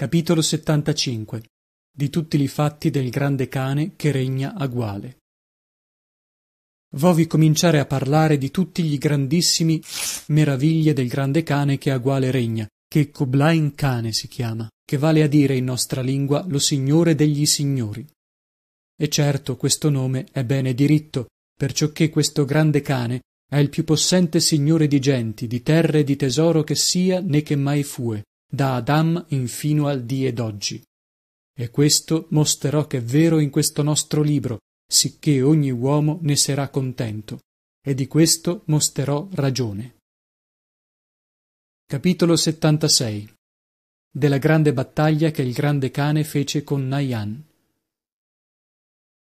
capitolo settantacinque di tutti li fatti del grande cane che regna a guale vovi cominciare a parlare di tutti gli grandissimi meraviglie del grande cane che a guale regna che coblain cane si chiama che vale a dire in nostra lingua lo signore degli signori e certo questo nome è bene diritto perciochè questo grande cane è il più possente signore di genti di terre e di tesoro che sia né che mai fue da adam fino al dì ed oggi e questo mosterò ch'è vero in questo nostro libro sicché ogni uomo ne sarà contento e di questo mosterò ragione capitolo settantasei della grande battaglia che il grande cane fece con Nayan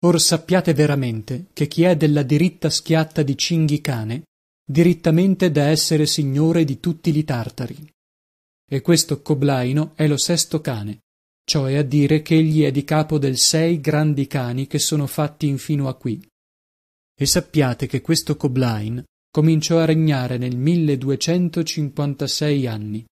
or sappiate veramente che chi è della diritta schiatta di cinghi cane dirittamente da essere signore di tutti li tartari e questo coblaino è lo sesto cane cioè a dire ch'egli è di capo del sei grandi cani che sono fatti infino a qui e sappiate che questo coblain cominciò a regnare nel anni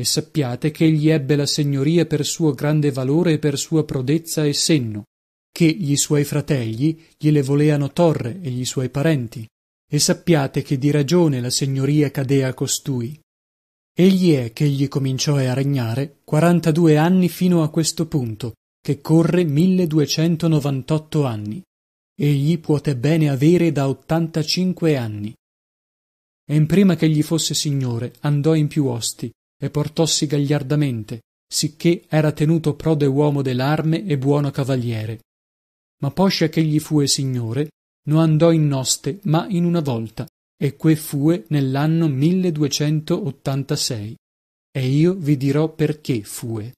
e sappiate ch'egli ebbe la signoria per suo grande valore e per sua prodezza e senno che gli suoi fratelli gliele voleano torre e gli suoi parenti e sappiate che di ragione la signoria cadea a costui egli è ch'egli comincioe a regnare quarantadue anni fino a questo punto che corre milleduecentonovantotto anni egli puote bene avere da ottantacinque anni e in prima egli fosse signore andò in più osti e portossi gagliardamente sicché era tenuto prode uomo dell'arme e buono cavaliere ma poscia ch'egli fue signore no andò in noste ma in una volta e que fue nell'anno e io vi dirò perché fue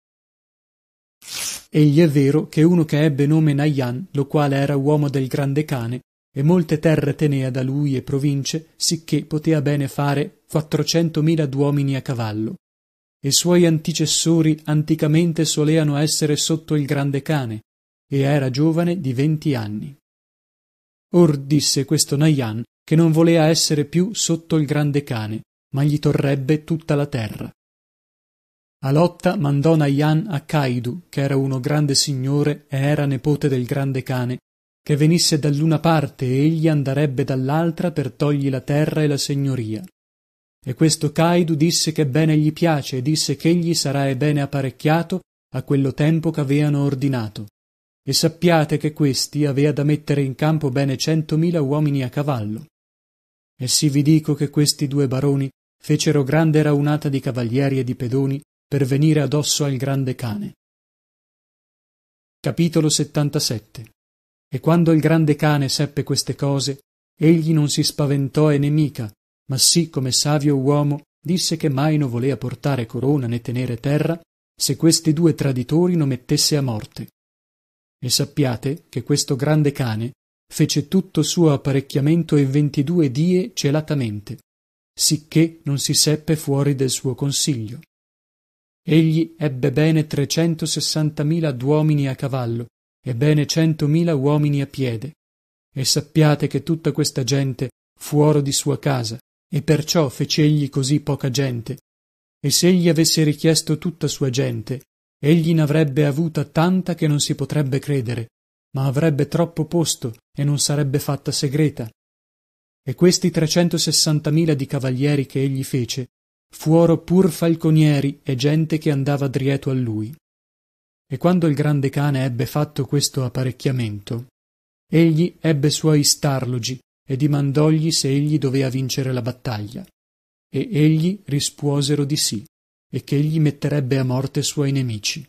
egli è vero che uno che ebbe nome naian lo quale era uomo del grande cane e molte terre tenea da lui e province sicché potea bene fare quattrocentomila d'uomini a cavallo e suoi antecessori anticamente soleano essere sotto il grande cane e era giovane di venti anni or disse questo naian che non volea essere più sotto il grande cane ma gli torrebbe tutta la terra alotta mandò Nayan a Kaidu, che era uno grande signore e era nepote del grande cane che venisse dall'una parte e egli andarebbe dall'altra per togli la terra e la signoria. e questo Kaidu disse che bene gli piace e disse ch'egli sarà e bene apparecchiato a quello tempo ch'aveano ordinato e sappiate che questi avea da mettere in campo bene centomila uomini a cavallo e sì vi dico che questi due baroni fecero grande raunata di cavalieri e di pedoni per venire addosso al grande cane e quando il grande cane seppe queste cose egli non si spaventò e nemica, ma sì come savio uomo disse che mai non volea portare corona né tenere terra se questi due traditori non mettesse a morte e sappiate che questo grande cane fece tutto suo apparecchiamento e ventidue die celatamente sicché non si seppe fuori del suo consiglio egli ebbe bene trecentosessantamila d'uomini a cavallo e bene centomila uomini a piede e sappiate che tutta questa gente fuoro di sua casa e perciò fece egli così poca gente e s'egli avesse richiesto tutta sua gente egli n'avrebbe avuta tanta che non si potrebbe credere ma avrebbe troppo posto e non sarebbe fatta segreta e questi trecentosessantamila di cavalieri che egli fece fuoro pur falconieri e gente che andava drieto a lui e quando il grande cane ebbe fatto questo apparecchiamento egli ebbe suoi starlogi e dimandogli se egli dovea vincere la battaglia e egli risposero di sì e che egli metterebbe a morte suoi nemici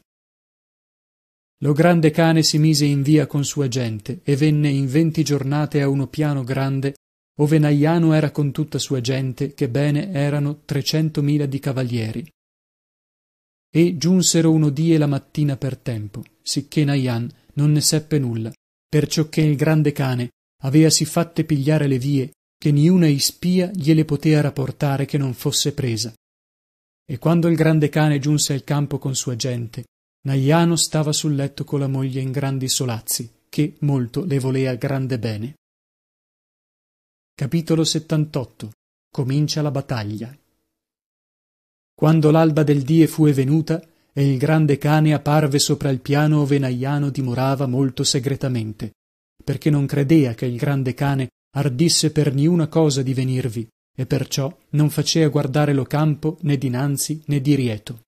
lo grande cane si mise in via con sua gente e venne in venti giornate a uno piano grande ove naiano era con tutta sua gente che bene erano trecentomila di cavalieri e giunsero uno die la mattina per tempo sicché naian non ne seppe nulla perciò che il grande cane avea sì fatte pigliare le vie che niuna ispia gliele potea rapportare che non fosse presa e quando il grande cane giunse al campo con sua gente naiano stava sul letto cola moglie in grandi solazzi che molto le volea grande bene comincia la battaglia quando l'alba del die fue venuta e il grande cane apparve sopra il piano ove naiano dimorava molto segretamente perché non credea che il grande cane ardisse per niuna cosa di venirvi e perciò non facea guardare lo campo né dinanzi né di rieto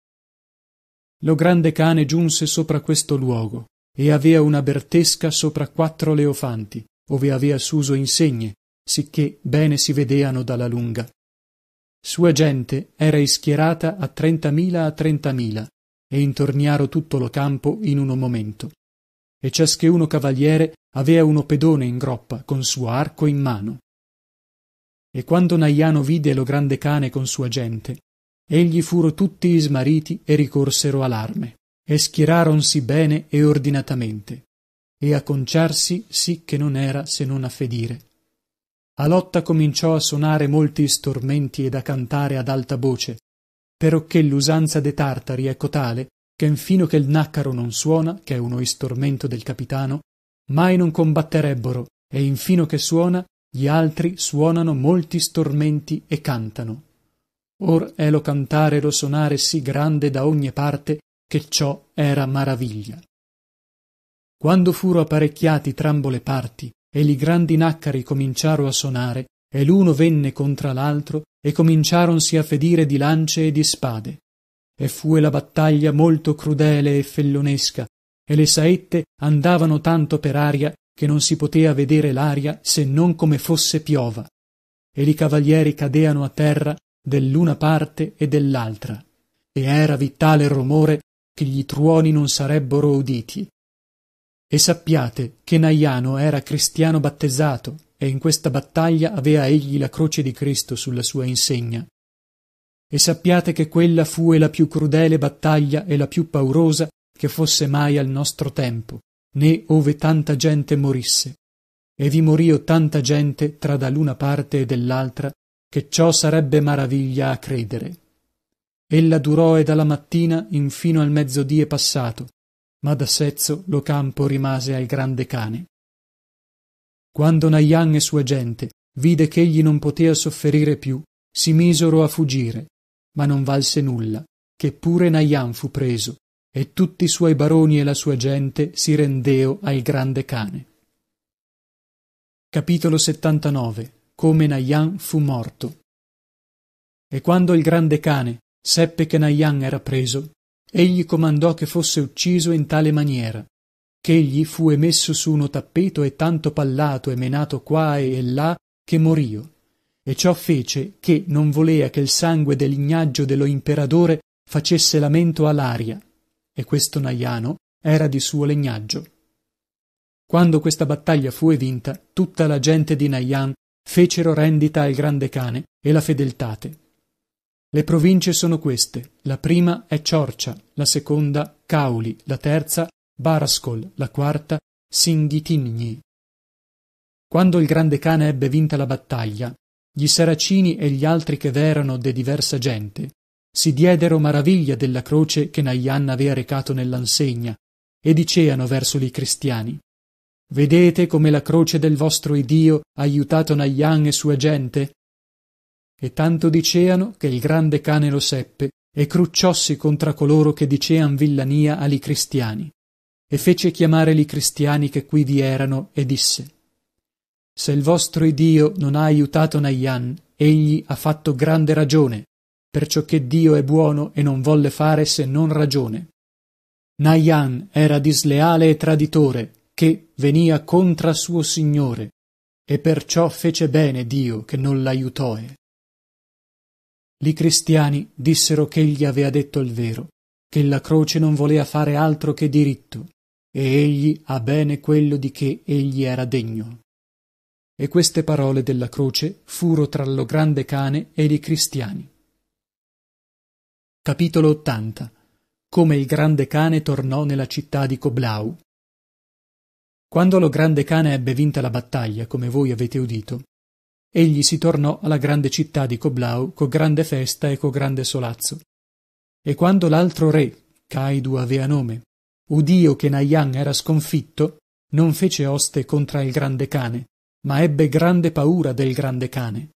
lo grande cane giunse sopra questo luogo e avea una bertesca sopra quattro leofanti ove avea suso insegne sicché bene si vedeano dalla lunga sua gente era ischierata a trentamila a trentamila e intorniaro tutto lo campo in uno momento e ciascheduno cavaliere avea uno pedone in groppa con suo arco in mano e quando naiano vide lo grande cane con sua gente egli furo tutti ismariti e ricorsero all'arme e schieraronsi bene e ordinatamente e a conciarsi sì che non era se non a fedire a lotta cominciò a sonare molti stormenti ed a cantare ad alta voce perocché l'usanza de tartari è cotale che infino che il naccaro non suona che è uno istormento del capitano mai non combatterebbero e infino che suona gli altri suonano molti stormenti e cantano or è lo cantare e lo sonare sì grande da ogni parte che ciò era maraviglia quando furo apparecchiati trambo le parti e li grandi naccari cominciaro a sonare e l'uno venne contra l'altro e cominciaronsi a fedire di lance e di spade e fue la battaglia molto crudele e fellonesca e le saette andavano tanto per aria che non si potea vedere l'aria se non come fosse piova e li cavalieri cadeano a terra dell'una parte e dell'altra e eravi tale romore che gli truoni non sarebbero uditi e sappiate che naiano era cristiano battezzato e in questa battaglia avea egli la croce di cristo sulla sua insegna e sappiate che quella fue la più crudele battaglia e la più paurosa che fosse mai al nostro tempo né ove tanta gente morisse e vi morio tanta gente tra da l'una parte e dell'altra che ciò sarebbe maraviglia a credere ella durò e dalla mattina infino al mezzodie passato ma da sezzo lo campo rimase al grande cane quando Nayan e sua gente vide ch'egli non potea sofferire più si misero a fuggire ma non valse nulla che pure Nayan fu preso e tutti i suoi baroni e la sua gente si rendeo al grande cane come nayan fu morto e quando il grande cane seppe che nayan era preso egli comandò che fosse ucciso in tale maniera ch'egli fu emesso su uno tappeto e tanto pallato e menato qua e là che morìo. e ciò fece che non volea che il sangue del lignaggio dello imperatore facesse lamento all'aria e questo naiano era di suo legnaggio quando questa battaglia fu vinta tutta la gente di naian fecero rendita al grande cane e la fedeltate le province sono queste la prima è ciorcia la seconda cauli la terza barascol la quarta singhitimgni quando il grande cane ebbe vinta la battaglia gli saracini e gli altri che v'erano de diversa gente si diedero maraviglia della croce che naianna avea recato nell'ansegna e diceano verso li cristiani vedete come la croce del vostro iddio ha aiutato najan e sua gente e tanto diceano che il grande cane lo seppe e crucciossi contro coloro che dicean villania ali cristiani e fece chiamare li cristiani che qui vi erano e disse se il vostro iddio non ha aiutato Nayan egli ha fatto grande ragione perciò che dio è buono e non volle fare se non ragione Nayan era disleale e traditore che venia contra suo signore e perciò fece bene dio che non l'aiutoe li cristiani dissero ch'egli avea detto il vero che la croce non volea fare altro che diritto e egli ha bene quello di che egli era degno e queste parole della croce furono tra lo grande cane e i cristiani come il grande cane tornò nella città di coblau quando lo grande cane ebbe vinta la battaglia come voi avete udito egli si tornò alla grande città di Coblau co grande festa e co grande solazzo e quando l'altro re Kaidu avea nome udio che Nayan era sconfitto non fece oste contra il grande cane ma ebbe grande paura del grande cane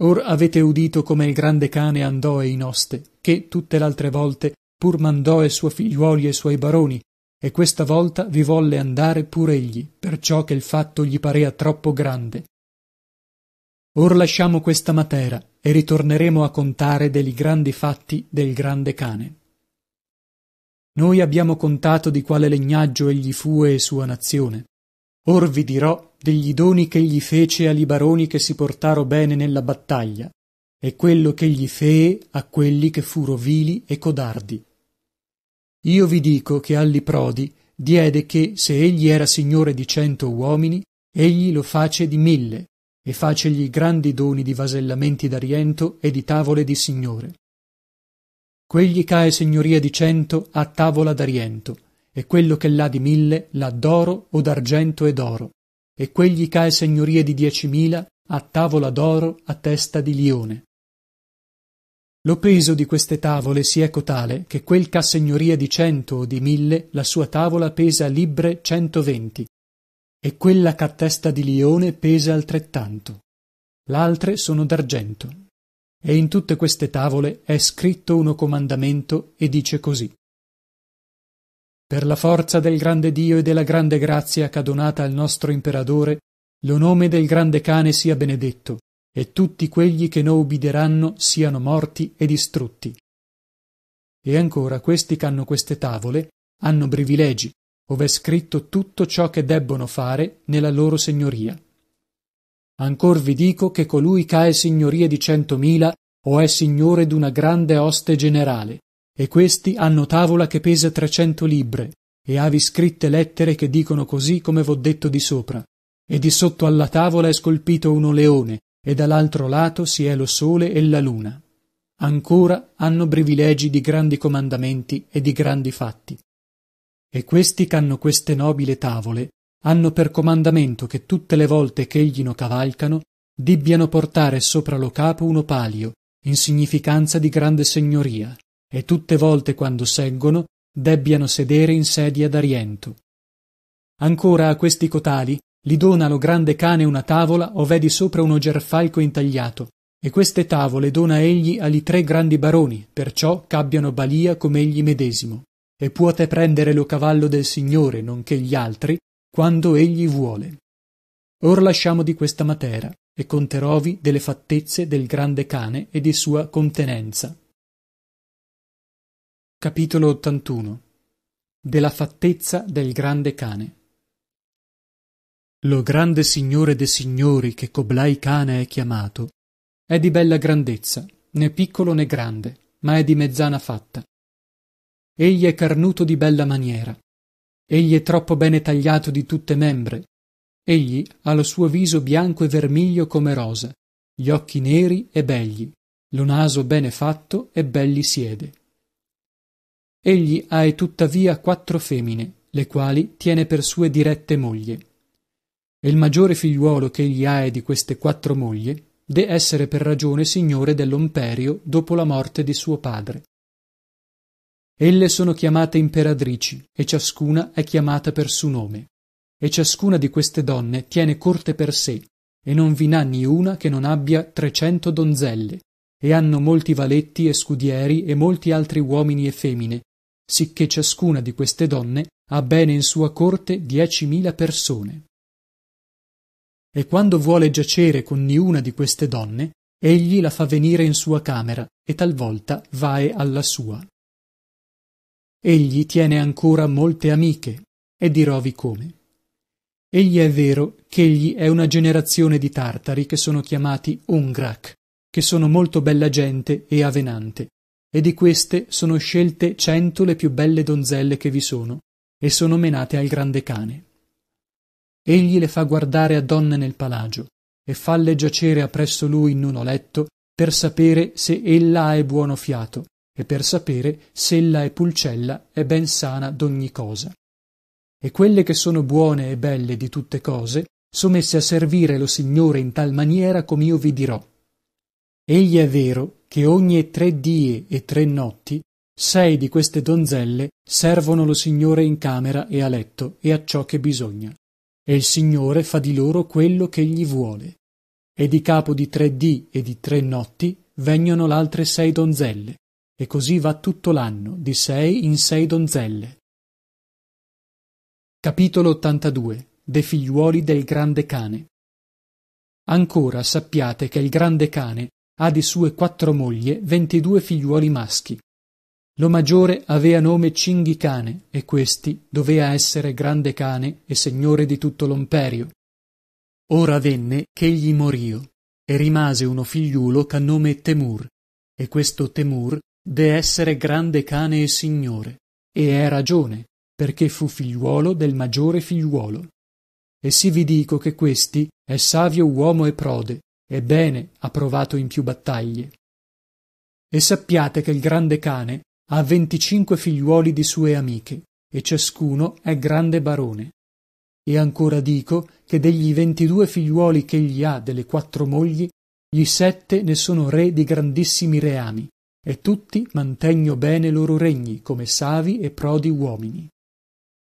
or avete udito come il grande cane andò e in oste che tutte l'altre volte pur mandò e sua figliuoli e suoi baroni e questa volta vi volle andare pur egli perciò che il fatto gli parea troppo grande or lasciamo questa matera e ritorneremo a contare de grandi fatti del grande cane noi abbiamo contato di quale legnaggio egli fue e sua nazione or vi dirò degli doni ch'egli fece a baroni che si portaro bene nella battaglia e quello ch'egli fee a quelli che furo vili e codardi io vi dico che alli prodi diede che se egli era signore di cento uomini egli lo face di mille e facegli grandi doni di vasellamenti d'ariento e di tavole di signore quegli ch'ha signoria di cento ha tavola d'ariento e quello che l'ha di mille l'ha d'oro o d'argento e d'oro e quegli ch'ha signoria di diecimila ha tavola d'oro a testa di lione lo peso di queste tavole si è cotale che quel ch'ha segnoria di cento o di mille la sua tavola pesa libbre centoventi e quella ch'ha testa di lione pesa altrettanto l'altre sono d'argento e in tutte queste tavole è scritto uno comandamento e dice così per la forza del grande dio e della grande grazia ch'ha donata al nostro imperatore, lo nome del grande cane sia benedetto e tutti quelli che no ubideranno siano morti e distrutti e ancora questi ch'hanno queste tavole hanno privilegi ov'è scritto tutto ciò che debbono fare nella loro signoria. ancor vi dico che colui ch'ha e signoria di centomila o è signore d'una grande oste generale e questi hanno tavola che pesa trecento libbre e avi scritte lettere che dicono così come v'ho detto di sopra e di sotto alla tavola è scolpito uno leone e da l'altro lato si è lo sole e la luna ancora hanno privilegi di grandi comandamenti e di grandi fatti e questi ch'hanno queste nobili tavole hanno per comandamento che tutte le volte ch'eglino cavalcano dibbiano portare sopra lo capo uno palio in significanza di grande segnoria e tutte volte quando seggono debbiano sedere in sedia d'ariento ancora a questi cotali li dona lo grande cane una tavola ov'è di sopra un ogerfalco intagliato e queste tavole dona egli a tre grandi baroni perciò ch'abbiano balia com'egli medesimo e puote prendere lo cavallo del signore non che gli altri quando egli vuole or lasciamo di questa matera e conterovi delle fattezze del grande cane e di sua contenenza capitolo della fattezza del grande cane lo grande signore de signori che coblai cane è chiamato è di bella grandezza né piccolo né grande ma è di mezzana fatta egli è carnuto di bella maniera egli è troppo bene tagliato di tutte membre egli ha lo suo viso bianco e vermiglio come rosa gli occhi neri e begli lo naso bene fatto e belli siede egli ha e tuttavia quattro femmine, le quali tiene per sue dirette moglie e il maggiore figliuolo ch'egli hae di queste quattro moglie, de essere per ragione signore dello mperio dopo la morte di suo padre elle sono chiamate imperadrici, e ciascuna è chiamata per suo nome e ciascuna di queste donne tiene corte per sé e non vi n'ha niuna che non abbia trecento donzelle e hanno molti valetti e scudieri e molti altri uomini e femmine sicché ciascuna di queste donne ha bene in sua corte diecimila persone e quando vuole giacere con niuna di queste donne egli la fa venire in sua camera e talvolta vae alla sua egli tiene ancora molte amiche e dirovi come egli è vero ch'egli è una generazione di tartari che sono chiamati Ungrak, che sono molto bella gente e avenante e di queste sono scelte cento le più belle donzelle che vi sono e sono menate al grande cane egli le fa guardare a donne nel palagio e falle giacere appresso lui in uno letto per sapere se ella è buono fiato e per sapere s'ella è pulcella e ben sana d'ogni cosa e quelle che sono buone e belle di tutte cose so messe a servire lo signore in tal maniera com'io vi dirò egli è vero che ogni tre die e tre notti sei di queste donzelle servono lo signore in camera e a letto e a ciò che bisogna e il signore fa di loro quello che ch'egli vuole e di capo di tre dì e di tre notti vegnono l'altre sei donzelle e così va tutto l'anno di sei in sei donzelle de figliuoli del grande cane ancora sappiate che il grande cane ha di sue quattro moglie ventidue figliuoli maschi lo maggiore avea nome cinghicane e questi dovea essere grande cane e signore di tutto l'omperio ora venne ch'egli morio e rimase uno figliuolo c'ha nome temur e questo temur de essere grande cane e signore e è ragione perché fu figliuolo del maggiore figliuolo e sì vi dico che questi è savio uomo e prode e bene ha provato in più battaglie e sappiate che il grande cane ha venticinque figliuoli di sue amiche e ciascuno è grande barone e ancora dico che degli ventidue figliuoli ch'egli ha delle quattro mogli gli sette ne sono re di grandissimi reami e tutti mantegno bene loro regni come savi e prodi uomini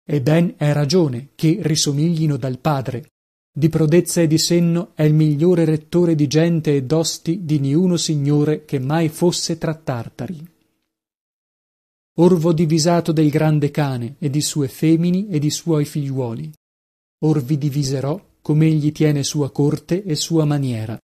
e ben è ragione che risomiglino dal padre di prodezza e di senno è il migliore rettore di gente e d'osti di niuno signore che mai fosse tra tartari orvo divisato del grande cane e di sue femmini e di suoi figliuoli or vi diviserò com'egli tiene sua corte e sua maniera